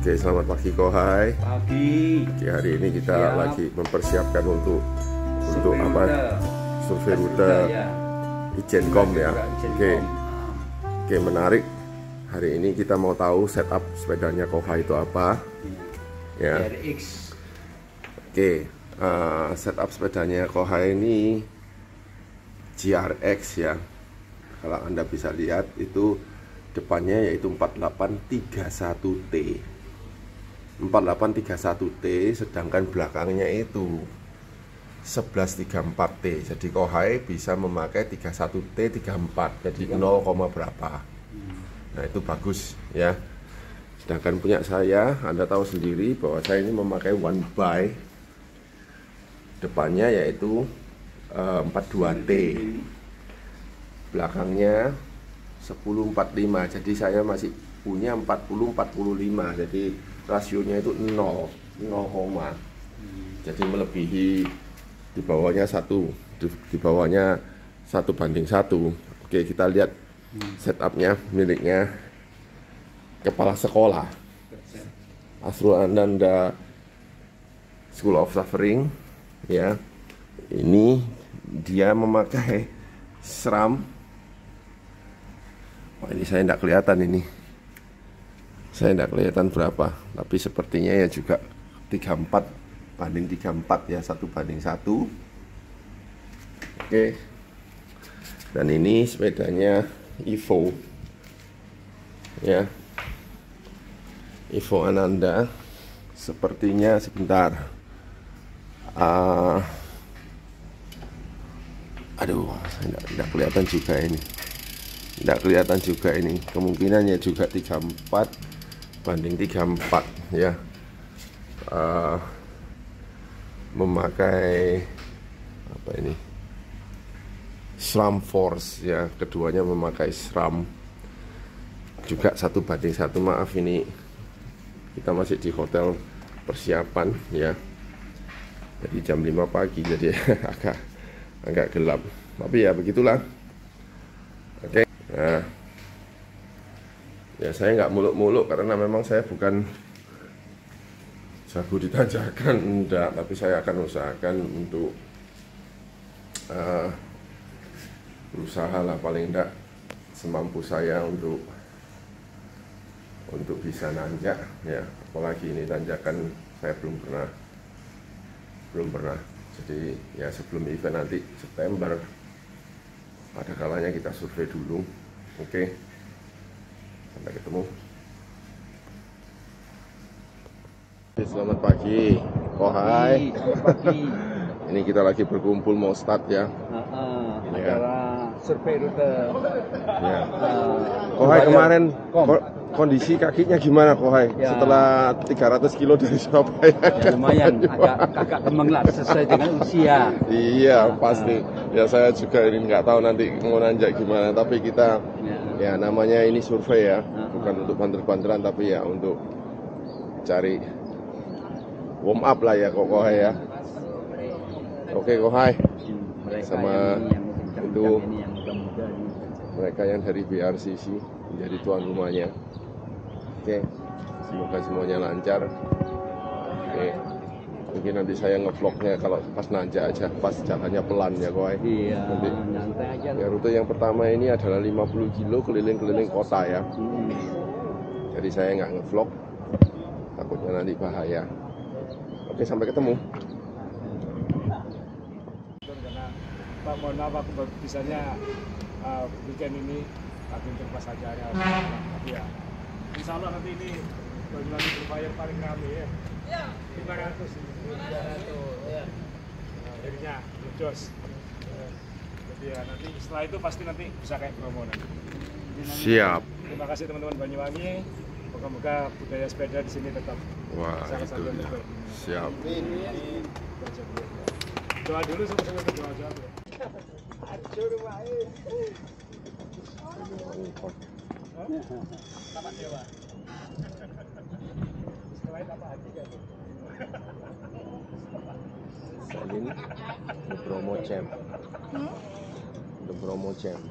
Oke, selamat pagi Kohai. Pagi. Oke, hari ini kita Siap. lagi mempersiapkan untuk survei untuk apa? Survei rute Ijenkom ya. ya. Oke. Oke, menarik. Hari ini kita mau tahu setup sepedanya Kohai itu apa. Hmm. Ya. RX. Oke, uh, setup sepedanya Kohai ini GRX ya. Kalau Anda bisa lihat itu depannya yaitu 4831T 4831T sedangkan belakangnya itu 1134T jadi Kohai bisa memakai 31T 34 jadi 0, berapa hmm. nah itu bagus ya sedangkan punya saya Anda tahu sendiri bahwa saya ini memakai one by depannya yaitu uh, eh, 42T belakangnya 1045 jadi saya masih punya 4045 jadi rasionya itu 0 0 koma hmm. jadi melebihi di bawahnya satu di, di bawahnya satu banding satu oke kita lihat hmm. setupnya miliknya kepala sekolah Asrul Ananda School of Suffering ya ini dia memakai seram Wah, ini saya tidak kelihatan ini saya tidak kelihatan berapa tapi sepertinya ya juga 34 banding 34 ya satu banding satu oke dan ini sepedanya Evo ya Evo Ananda sepertinya sebentar uh, aduh tidak, tidak kelihatan juga ini tidak kelihatan juga ini kemungkinannya juga 34 banding 34 ya uh, memakai apa ini SRAM force ya keduanya memakai SRAM juga satu banding satu maaf ini kita masih di hotel persiapan ya jadi jam 5 pagi jadi agak agak gelap tapi ya begitulah oke okay. nah ya saya nggak muluk-muluk karena memang saya bukan jago ditajakan enggak tapi saya akan usahakan untuk uh, eh, berusaha lah paling enggak semampu saya untuk untuk bisa nanjak ya apalagi ini tanjakan saya belum pernah belum pernah jadi ya sebelum event nanti September ada kalanya kita survei dulu oke okay sampai ketemu selamat pagi oh hai ini kita lagi berkumpul mau start ya uh, ya. survei rute ya. oh hai kemarin kom. kondisi kakinya gimana Kohai oh, ya. setelah 300 kilo dari Surabaya ya, lumayan agak kakak kembang lah sesuai dengan usia iya pasti ya saya juga ini nggak tahu nanti mau nanjak gimana tapi kita ya. Ya namanya ini survei ya, ah. bukan untuk panter-panteran tapi ya untuk cari warm up lah ya kok kohai ya. Oke kohai sama itu mereka yang dari BRCC menjadi tuan rumahnya. Oke, semoga semuanya lancar. Oke mungkin nanti saya ngevlognya kalau pas nanjak aja pas jalannya pelan ya koi iya nanti nyantai aja ya, rute yang pertama ini adalah 50 kilo keliling-keliling kota ya hmm. jadi saya nggak ngevlog takutnya nanti bahaya oke sampai ketemu Pak mohon maaf aku bisanya uh, weekend ini tapi untuk pas aja iya. ya. Insya Allah nanti ini Baru lagi berbayar paling rame ya. Iya. 500 ini. 500 ya. Nah, jadinya jos. Jadi ya nanti setelah itu pasti nanti bisa kayak promo nanti. Siap. Terima kasih teman-teman Banyuwangi. Moga-moga budaya sepeda di sini tetap Wah, salah itu ya. Siap. Doa dulu sama-sama doa jawab ya. Hancur wae. Bapak Dewa lain di promo champ. Hmm? The promo champ.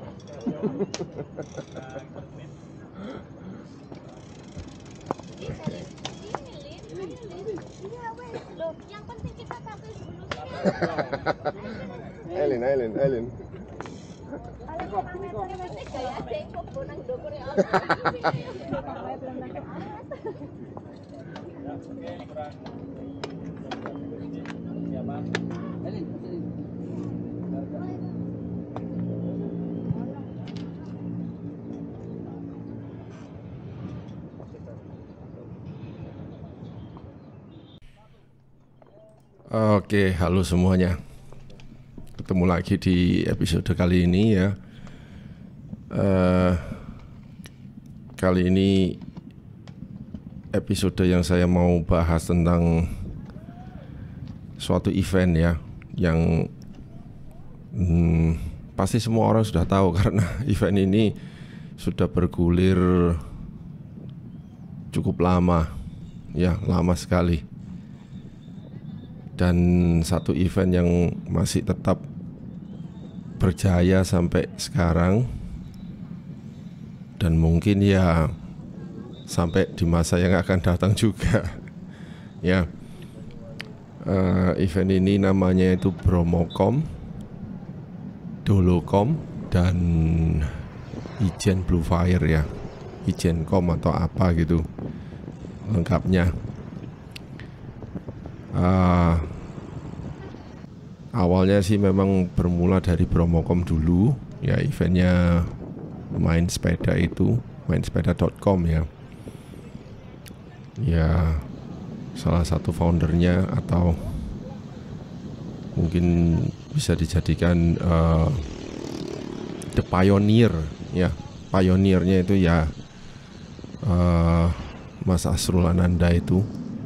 Elin, Elin, Elin. Oke, halo semuanya. Ketemu lagi di episode kali ini ya. Uh, kali ini episode yang saya mau bahas tentang suatu event ya yang hmm, pasti semua orang sudah tahu karena event ini sudah bergulir cukup lama ya lama sekali dan satu event yang masih tetap berjaya sampai sekarang dan mungkin ya sampai di masa yang akan datang juga. ya. Uh, event ini namanya itu Bromocom, DoloCom dan Ijen Blue Fire ya. Ijencom atau apa gitu lengkapnya. Uh, awalnya sih memang bermula dari Bromocom dulu ya eventnya main sepeda itu mainsepeda.com ya ya salah satu foundernya atau mungkin bisa dijadikan uh, the pioneer ya pionirnya itu ya uh, Mas Asrul Ananda itu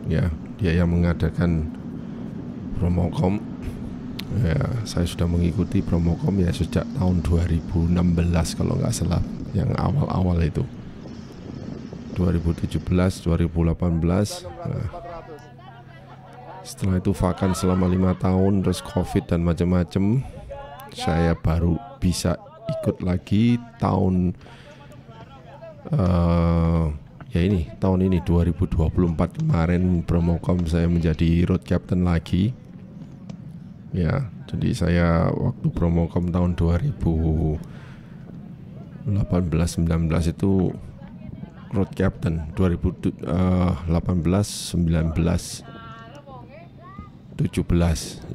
ya dia yang mengadakan Promocom ya saya sudah mengikuti Promocom ya sejak tahun 2016 kalau nggak salah yang awal-awal itu 2017 2018 nah, setelah itu vakan selama lima tahun terus covid dan macam-macam saya baru bisa ikut lagi tahun uh, ya ini tahun ini 2024 kemarin Promocom saya menjadi road captain lagi ya jadi saya waktu Promocom tahun 2018 19 itu Road Captain 2018 19 17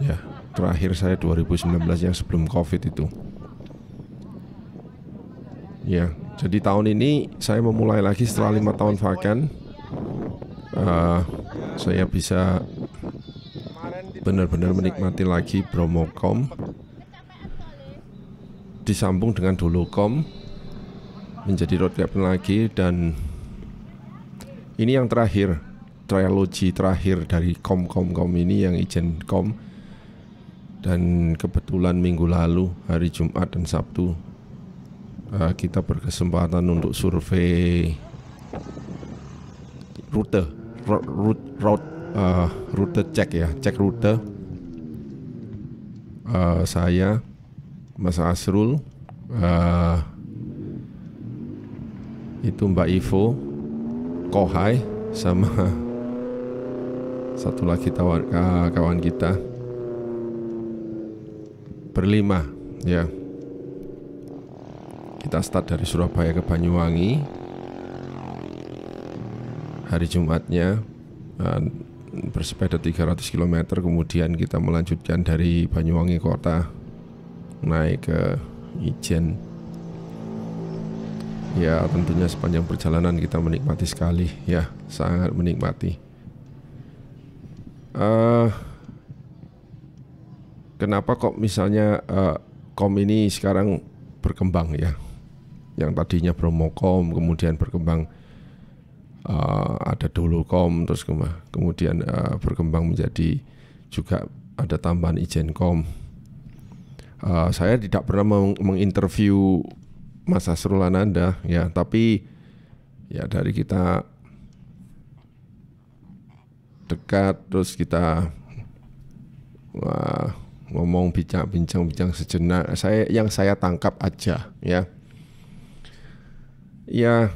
ya terakhir saya 2019 yang sebelum covid itu ya jadi tahun ini saya memulai lagi setelah lima tahun vakan uh, saya bisa benar-benar menikmati lagi Bromocom disambung dengan dolocom menjadi road captain lagi dan ini yang terakhir trilogi terakhir dari kom kom kom ini yang ijen kom dan kebetulan minggu lalu hari Jumat dan Sabtu uh, kita berkesempatan untuk survei rute route route uh, rute cek ya cek rute uh, saya Mas Asrul uh, itu Mbak Ivo Kohai sama satu lagi tawan, ah, kawan kita berlima ya kita start dari Surabaya ke Banyuwangi hari Jumatnya ah, bersepeda 300 km kemudian kita melanjutkan dari Banyuwangi kota naik ke Ijen Ya, tentunya sepanjang perjalanan kita menikmati sekali, ya, sangat menikmati. Uh, kenapa kok misalnya uh, kom ini sekarang berkembang ya? Yang tadinya Kom kemudian berkembang uh, ada kom, terus kemudian uh, berkembang menjadi juga ada tambahan kom Uh, saya tidak pernah menginterview Mas Asrul Ananda ya tapi ya dari kita dekat terus kita wah, ngomong bincang-bincang sejenak saya yang saya tangkap aja ya ya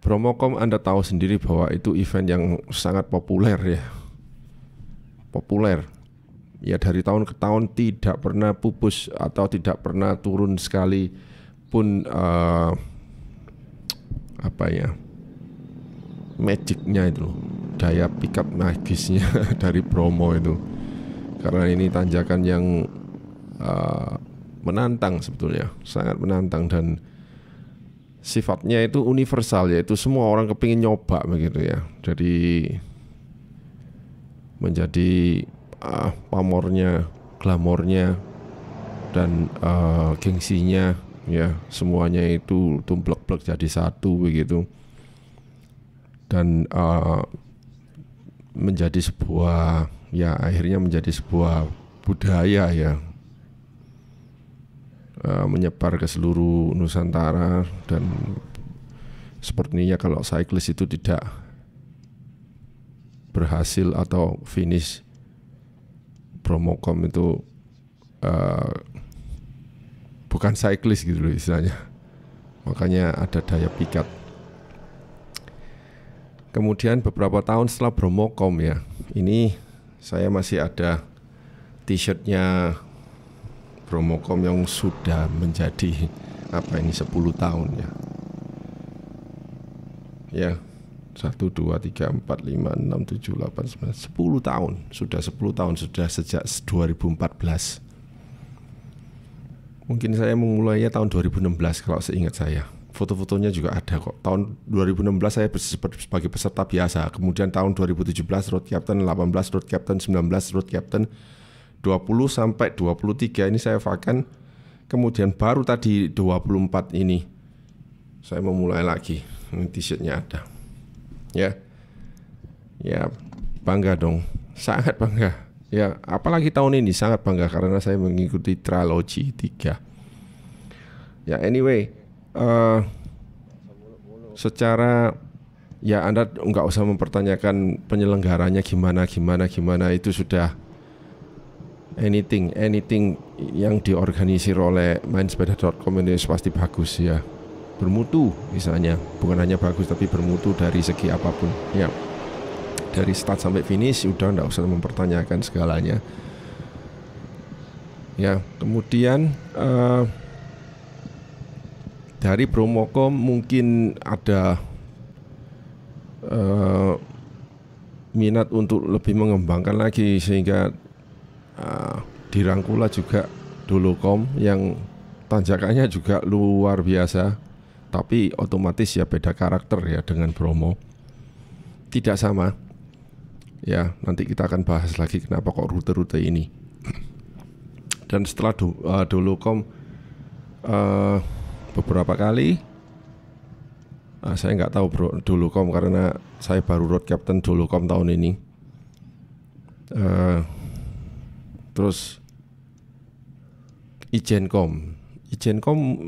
Bromocom Anda tahu sendiri bahwa itu event yang sangat populer ya populer ya dari tahun ke tahun tidak pernah pupus atau tidak pernah turun sekali pun uh, apa ya magicnya itu loh daya pickup magisnya dari promo itu karena ini tanjakan yang uh, menantang sebetulnya sangat menantang dan sifatnya itu universal yaitu semua orang kepingin nyoba begitu ya jadi menjadi uh, pamornya glamornya dan uh, gengsinya ya semuanya itu tumplek-plek jadi satu begitu dan uh, menjadi sebuah ya akhirnya menjadi sebuah budaya ya uh, menyebar ke seluruh Nusantara dan sepertinya kalau siklus itu tidak berhasil atau finish Promocom itu uh, bukan cyclist gitu loh istilahnya makanya ada daya pikat kemudian beberapa tahun setelah Bromokom ya ini saya masih ada t-shirtnya Bromokom yang sudah menjadi apa ini 10 tahun ya ya 1, 2, 3, 4, 5, 6, 7, 8, 9, 10 tahun Sudah 10 tahun, sudah sejak 2014 Mungkin saya memulainya tahun 2016 kalau seingat saya. Foto-fotonya juga ada kok. Tahun 2016 saya sebagai peserta biasa. Kemudian tahun 2017 road captain, 18 road captain, 19 road captain, 20 sampai 23 ini saya vakan. Kemudian baru tadi 24 ini saya memulai lagi. Ini t-shirtnya ada. Ya. Ya, bangga dong. Sangat bangga Ya, apalagi tahun ini sangat bangga karena saya mengikuti trilogi 3. Ya, anyway, uh, secara ya Anda nggak usah mempertanyakan penyelenggaranya gimana gimana gimana itu sudah anything anything yang diorganisir oleh mainsepeda.com ini pasti bagus ya bermutu misalnya bukan hanya bagus tapi bermutu dari segi apapun ya dari start sampai finish udah nggak usah mempertanyakan segalanya ya kemudian uh, dari Bromoko mungkin ada uh, minat untuk lebih mengembangkan lagi sehingga uh, di juga Dolokom yang tanjakannya juga luar biasa tapi otomatis ya beda karakter ya dengan Bromo tidak sama Ya, nanti kita akan bahas lagi kenapa kok rute-rute ini. Dan setelah do, uh, eh, kom uh, eh, beberapa kali, uh, saya nggak tahu bro kom karena saya baru road captain dulu kom tahun ini. Uh, terus ijen kom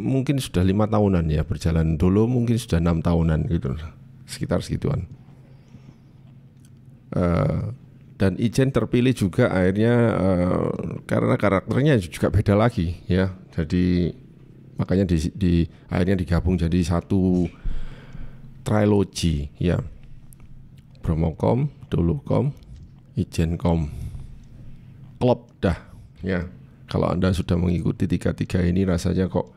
mungkin sudah lima tahunan ya berjalan dulu mungkin sudah enam tahunan gitu sekitar segituan Eh, dan Ijen terpilih juga akhirnya uh, karena karakternya juga beda lagi ya jadi makanya di, di akhirnya digabung jadi satu trilogi ya Bromokom, Dulukom, Ijenkom, klop dah ya kalau anda sudah mengikuti tiga tiga ini rasanya kok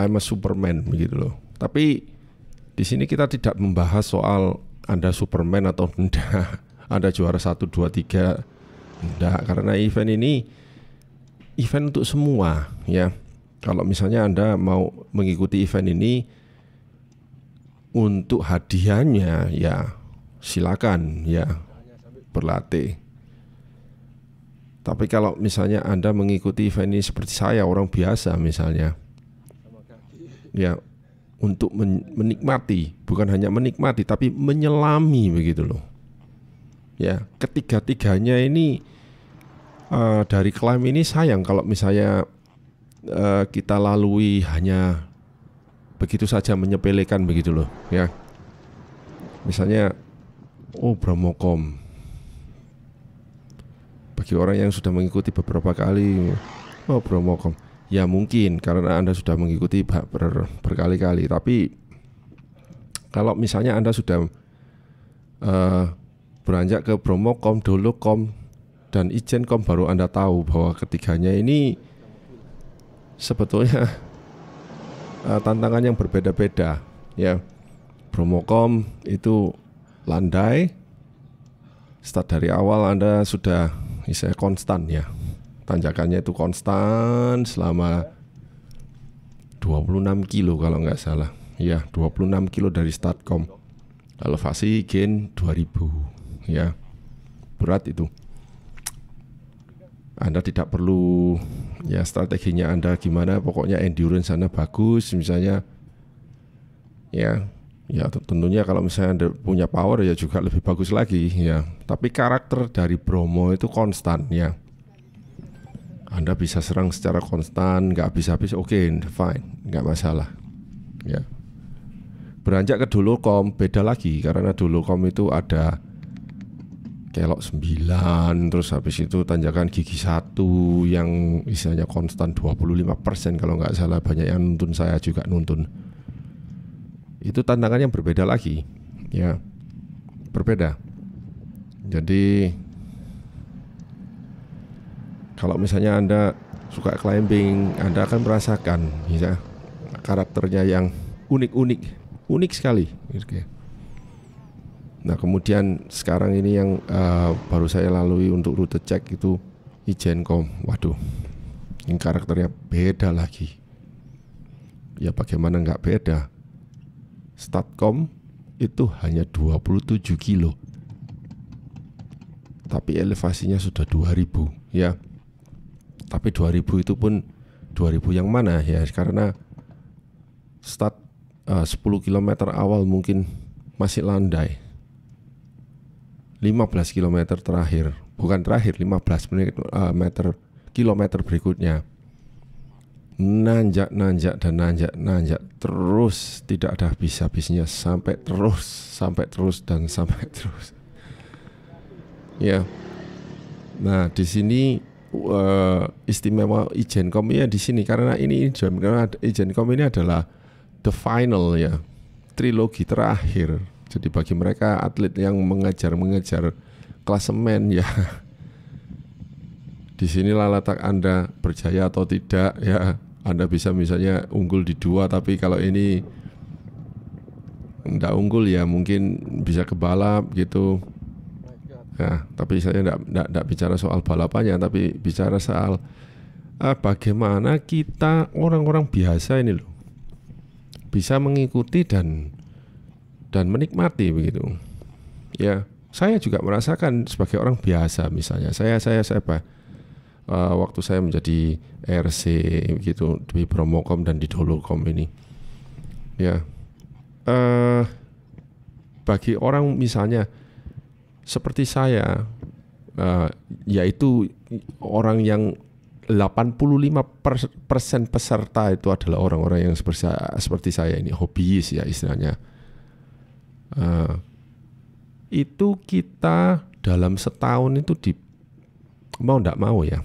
I'm a Superman begitu loh tapi di sini kita tidak membahas soal anda Superman atau enggak, Anda juara 1, 2, 3, enggak. Karena event ini event untuk semua ya. Kalau misalnya Anda mau mengikuti event ini untuk hadiahnya ya silakan ya berlatih. Tapi kalau misalnya Anda mengikuti event ini seperti saya orang biasa misalnya, ya untuk menikmati, bukan hanya menikmati tapi menyelami begitu loh. Ya, ketiga-tiganya ini uh, dari klaim ini sayang kalau misalnya uh, kita lalui hanya begitu saja menyepelekan begitu loh, ya. Misalnya oh Bramokom bagi orang yang sudah mengikuti beberapa kali oh Bramokom ya mungkin karena Anda sudah mengikuti ber, berkali-kali tapi kalau misalnya Anda sudah uh, beranjak ke Bromo.com, Dolo.com dan Ijen.com baru Anda tahu bahwa ketiganya ini sebetulnya uh, tantangan yang berbeda-beda ya. Bromo.com itu landai start dari awal Anda sudah misalnya konstan ya tanjakannya itu konstan selama 26 kilo kalau nggak salah ya 26 kilo dari startcom elevasi gain 2000 ya berat itu Anda tidak perlu ya strateginya Anda gimana pokoknya endurance Anda bagus misalnya ya ya tentunya kalau misalnya Anda punya power ya juga lebih bagus lagi ya tapi karakter dari Bromo itu konstan ya anda bisa serang secara konstan, nggak habis-habis, oke, okay, fine, nggak masalah. Ya. Beranjak ke dulu kom beda lagi karena dulu kom itu ada kelok 9 terus habis itu tanjakan gigi satu yang istilahnya konstan 25% kalau nggak salah banyak yang nuntun saya juga nuntun itu tantangan yang berbeda lagi ya berbeda jadi kalau misalnya Anda suka climbing, Anda akan merasakan ya karakternya yang unik-unik, unik sekali. Gitu ya. Nah kemudian sekarang ini yang uh, baru saya lalui untuk rute cek itu Ijenkom. Waduh, ini karakternya beda lagi. Ya bagaimana nggak beda? Statcom itu hanya 27 kilo. Tapi elevasinya sudah 2000 ya. Tapi 2000 itu pun 2000 yang mana ya karena start uh, 10 km awal mungkin masih landai. 15 km terakhir, bukan terakhir 15 menit uh, meter kilometer berikutnya nanjak nanjak dan nanjak nanjak terus tidak ada habis habisnya sampai terus sampai terus dan sampai terus ya nah di sini uh, istimewa ijen ya di sini karena ini ijen kom ini adalah the final ya trilogi terakhir. Jadi bagi mereka atlet yang mengejar-mengejar klasemen ya di sini lalatak Anda berjaya atau tidak ya. Anda bisa misalnya unggul di dua tapi kalau ini tidak unggul ya mungkin bisa ke balap gitu Nah, tapi saya tidak bicara soal balapannya, tapi bicara soal ah, bagaimana kita orang-orang biasa ini loh bisa mengikuti dan dan menikmati begitu. Ya, saya juga merasakan sebagai orang biasa misalnya. Saya saya saya apa? Uh, waktu saya menjadi RC gitu di promocom dan di Dolokom ini. Ya. Uh, bagi orang misalnya seperti saya uh, yaitu orang yang 85% persen peserta itu adalah orang-orang yang seperti saya, seperti saya ini hobiis ya istilahnya. Uh, itu kita dalam setahun itu di mau tidak mau ya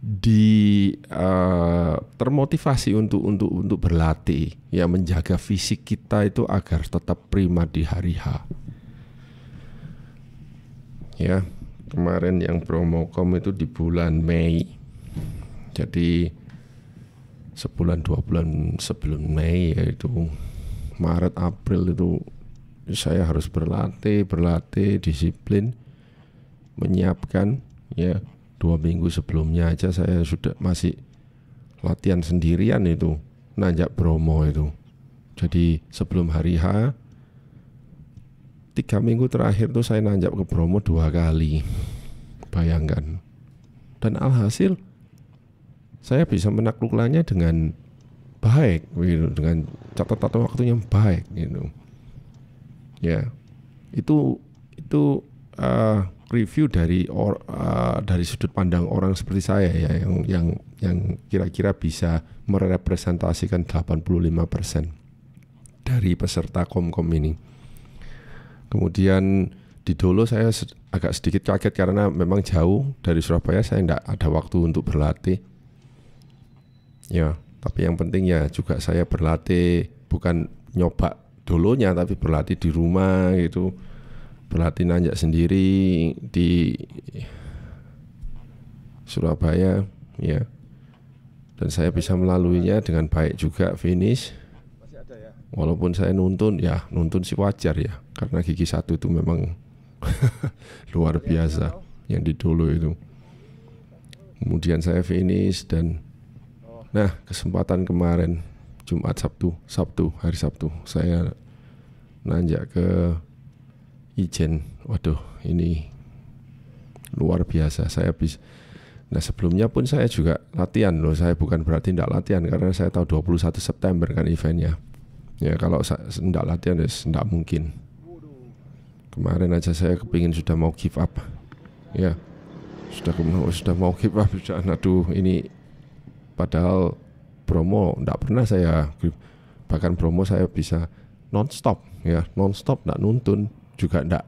di uh, termotivasi untuk untuk untuk berlatih ya menjaga fisik kita itu agar tetap prima di hari H ya kemarin yang promokom itu di bulan Mei jadi sebulan dua bulan sebelum Mei yaitu Maret April itu saya harus berlatih berlatih disiplin menyiapkan ya dua minggu sebelumnya aja saya sudah masih latihan sendirian itu nanjak Bromo itu jadi sebelum hari H tiga minggu terakhir tuh saya nanjak ke Bromo dua kali bayangkan dan alhasil saya bisa menaklukkannya dengan baik gitu dengan catatan waktunya baik gitu ya itu itu uh, review dari or, uh, dari sudut pandang orang seperti saya ya yang yang yang kira-kira bisa merepresentasikan 85% dari peserta Komkom ini. Kemudian di Dolo saya agak sedikit kaget karena memang jauh dari Surabaya saya tidak ada waktu untuk berlatih. Ya, tapi yang penting ya juga saya berlatih bukan nyoba dolonya tapi berlatih di rumah gitu berlatih nanjak sendiri di Surabaya ya dan saya bisa melaluinya dengan baik juga finish walaupun saya nuntun ya nuntun sih wajar ya karena gigi satu itu memang luar biasa yang di dulu itu kemudian saya finish dan nah kesempatan kemarin Jumat Sabtu Sabtu hari Sabtu saya nanjak ke Ijen. Waduh, ini luar biasa. Saya bisa Nah sebelumnya pun saya juga latihan loh. Saya bukan berarti tidak latihan karena saya tahu 21 September kan eventnya. Ya kalau saya tidak latihan ya tidak mungkin. Kemarin aja saya kepingin sudah mau give up. Ya sudah mau sudah mau give up sudah. Aduh ini padahal promo tidak pernah saya bahkan promo saya bisa non stop ya non stop tidak nuntun juga ndak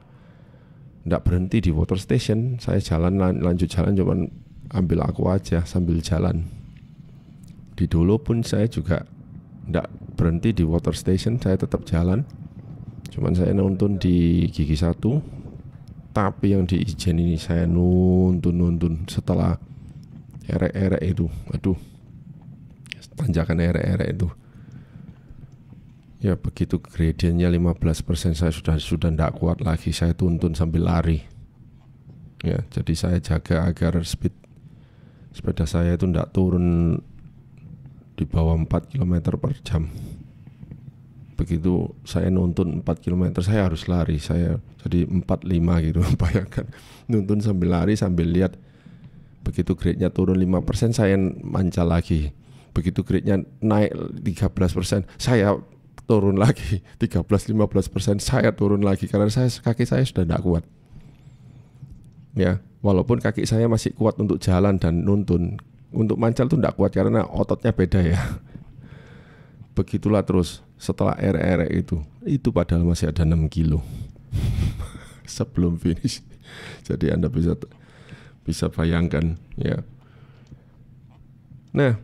ndak berhenti di water station saya jalan lan, lanjut jalan cuman ambil aku aja sambil jalan di dulu pun saya juga ndak berhenti di water station saya tetap jalan cuman saya nonton di gigi satu tapi yang di izin ini saya nuntun nuntun setelah erek-erek itu aduh tanjakan erek-erek itu Ya begitu gradiennya 15% saya sudah sudah tidak kuat lagi saya tuntun sambil lari. Ya, jadi saya jaga agar speed sepeda saya itu tidak turun di bawah 4 km per jam begitu saya nuntun 4 km saya harus lari saya jadi 45 gitu bayangkan nuntun sambil lari sambil lihat begitu grade-nya turun 5% saya manca lagi begitu grade-nya naik 13% saya turun lagi 13-15 persen saya turun lagi karena saya kaki saya sudah tidak kuat ya walaupun kaki saya masih kuat untuk jalan dan nuntun untuk mancal tuh tidak kuat karena ototnya beda ya begitulah terus setelah RR itu itu padahal masih ada 6 kilo sebelum finish jadi anda bisa bisa bayangkan ya nah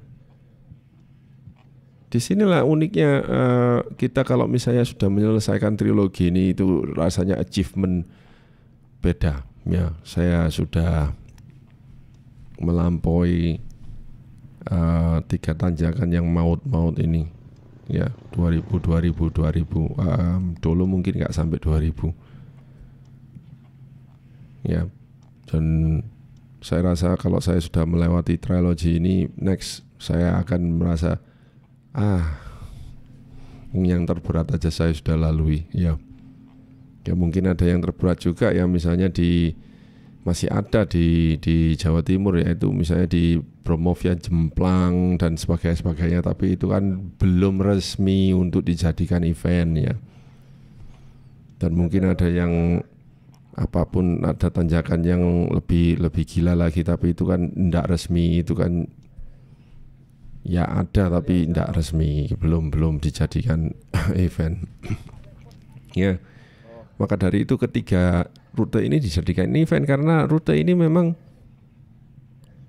disinilah uniknya uh, kita kalau misalnya sudah menyelesaikan trilogi ini itu rasanya achievement beda ya saya sudah melampaui uh, tiga tanjakan yang maut-maut ini ya 2000 2000 2000 um, dulu mungkin nggak sampai 2000 ya dan saya rasa kalau saya sudah melewati trilogi ini next saya akan merasa ah yang terberat aja saya sudah lalui ya ya mungkin ada yang terberat juga ya misalnya di masih ada di di Jawa Timur yaitu misalnya di Bromovia Jemplang dan sebagainya sebagainya tapi itu kan belum resmi untuk dijadikan event ya dan mungkin ada yang apapun ada tanjakan yang lebih lebih gila lagi tapi itu kan tidak resmi itu kan Ya ada tapi tidak resmi, belum belum dijadikan event. ya. Maka dari itu ketiga rute ini dijadikan event karena rute ini memang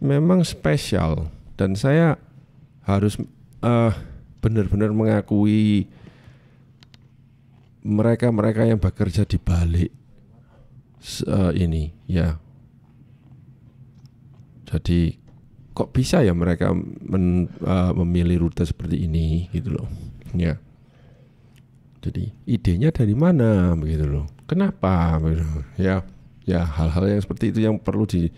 memang spesial dan saya harus uh, benar-benar mengakui mereka-mereka yang bekerja di balik uh, ini ya. Jadi kok bisa ya mereka men, uh, memilih rute seperti ini gitu loh ya jadi idenya dari mana begitu loh kenapa begitu. ya ya hal-hal yang seperti itu yang perlu di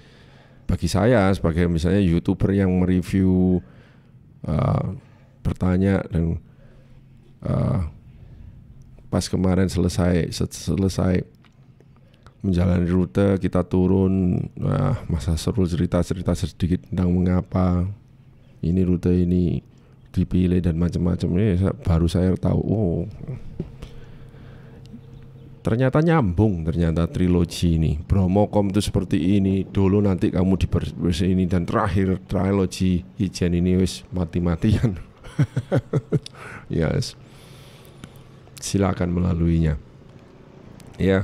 bagi saya sebagai misalnya youtuber yang mereview uh, bertanya dan uh, pas kemarin selesai selesai menjalani rute kita turun nah masa seru cerita cerita sedikit tentang mengapa ini rute ini dipilih dan macam-macam ini baru saya tahu oh ternyata nyambung ternyata trilogi ini Kom itu seperti ini dulu nanti kamu di ini dan terakhir trilogi Ijen ini wis mati-matian yes silakan melaluinya ya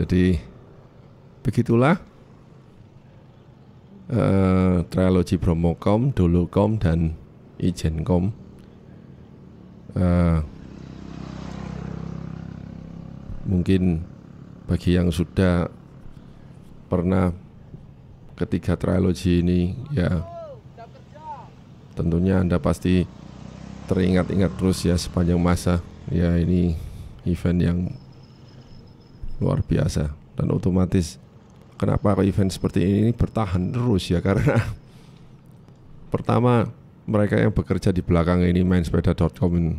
jadi Begitulah uh, eh, trilogi Bromokom, Dolokom dan Ijenkom. Uh, eh, mungkin bagi yang sudah pernah ketiga trilogi ini ya tentunya Anda pasti teringat-ingat terus ya sepanjang masa ya ini event yang luar biasa dan otomatis kenapa event seperti ini bertahan terus ya karena pertama mereka yang bekerja di belakang ini main sepeda.com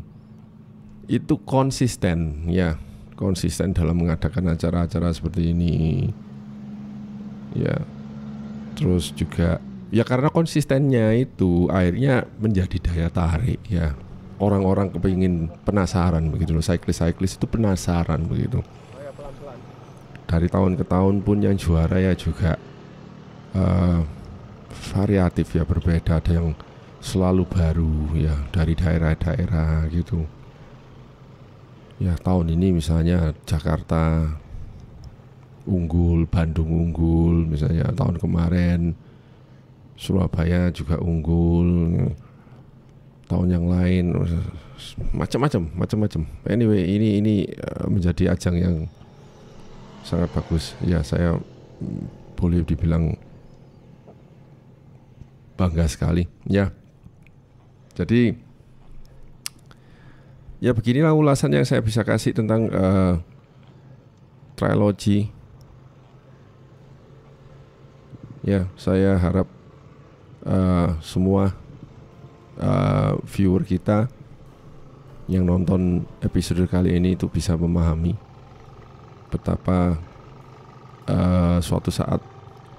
itu konsisten ya konsisten dalam mengadakan acara-acara seperti ini ya terus juga ya karena konsistennya itu akhirnya menjadi daya tarik ya orang-orang kepingin penasaran begitu loh cyclist cyclist itu penasaran begitu dari tahun ke tahun pun yang juara ya juga uh, variatif ya berbeda ada yang selalu baru ya dari daerah-daerah gitu ya tahun ini misalnya Jakarta unggul Bandung unggul misalnya tahun kemarin Surabaya juga unggul tahun yang lain macam-macam macam-macam anyway ini ini eh, menjadi ajang yang sangat bagus. Ya, saya mm, boleh dibilang bangga sekali. Ya, jadi ya beginilah ulasan yang saya bisa kasih tentang uh, eh, trilogi. Ya, saya harap uh, semua uh, viewer kita yang nonton episode kali ini itu bisa memahami betapa uh, suatu saat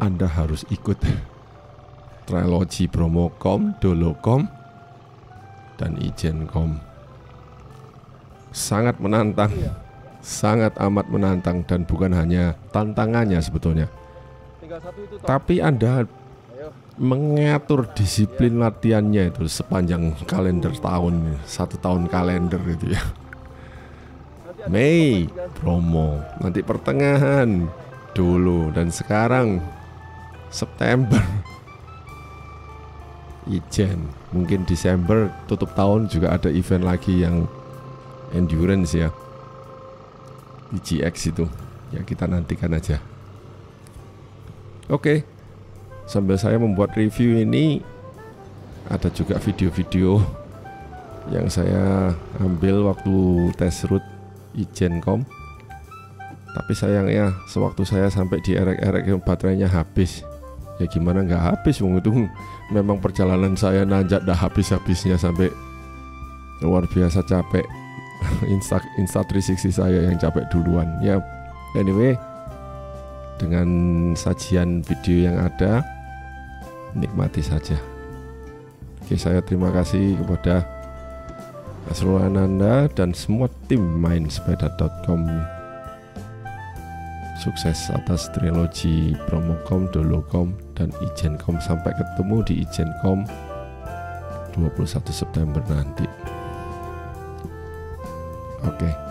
Anda harus ikut trilogi Dolo Kom dan Kom Sangat menantang, iya. sangat amat menantang dan bukan hanya tantangannya sebetulnya. Tapi Anda mengatur iya. disiplin latihannya itu sepanjang kalender tahun, satu tahun kalender gitu ya. Mei, promo nanti pertengahan dulu dan sekarang September. Ijen, mungkin Desember tutup tahun juga ada event lagi yang endurance ya. IGX e itu. Ya kita nantikan aja. Oke. Sambil saya membuat review ini ada juga video-video yang saya ambil waktu tes route Ijenkom tapi sayangnya sewaktu saya sampai di erek-erek baterainya habis ya gimana nggak habis wong memang perjalanan saya nanjak dah habis-habisnya sampai luar biasa capek Insta Insta 360 saya yang capek duluan ya anyway dengan sajian video yang ada nikmati saja oke saya terima kasih kepada keseluruhan Anda dan semua tim main sepeda.com sukses atas trilogi Promocom, Dolocom, dan ijencom. sampai ketemu di ijencom 21 September nanti. Oke. Okay.